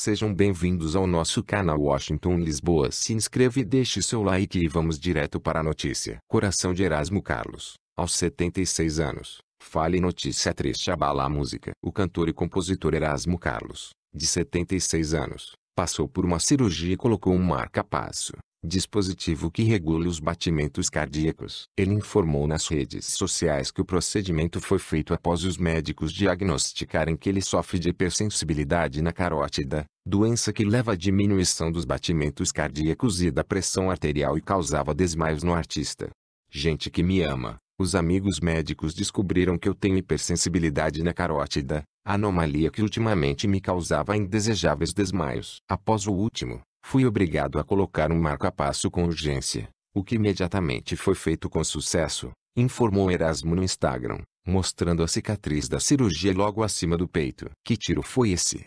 Sejam bem-vindos ao nosso canal Washington Lisboa. Se inscreva e deixe seu like e vamos direto para a notícia. Coração de Erasmo Carlos, aos 76 anos, fale notícia triste abala a música. O cantor e compositor Erasmo Carlos, de 76 anos, passou por uma cirurgia e colocou um marca-passo dispositivo que regula os batimentos cardíacos. Ele informou nas redes sociais que o procedimento foi feito após os médicos diagnosticarem que ele sofre de hipersensibilidade na carótida, doença que leva à diminuição dos batimentos cardíacos e da pressão arterial e causava desmaios no artista. Gente que me ama. Os amigos médicos descobriram que eu tenho hipersensibilidade na carótida, anomalia que ultimamente me causava indesejáveis desmaios. Após o último, Fui obrigado a colocar um marca-passo com urgência, o que imediatamente foi feito com sucesso, informou Erasmo no Instagram, mostrando a cicatriz da cirurgia logo acima do peito. Que tiro foi esse?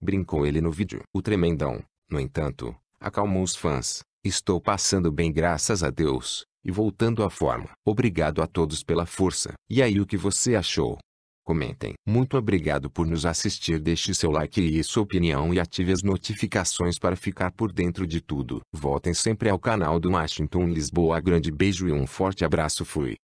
Brincou ele no vídeo. O tremendão, no entanto, acalmou os fãs. Estou passando bem graças a Deus, e voltando à forma. Obrigado a todos pela força. E aí o que você achou? Comentem. Muito obrigado por nos assistir. Deixe seu like e sua opinião e ative as notificações para ficar por dentro de tudo. Voltem sempre ao canal do Washington Lisboa. Grande beijo e um forte abraço. Fui.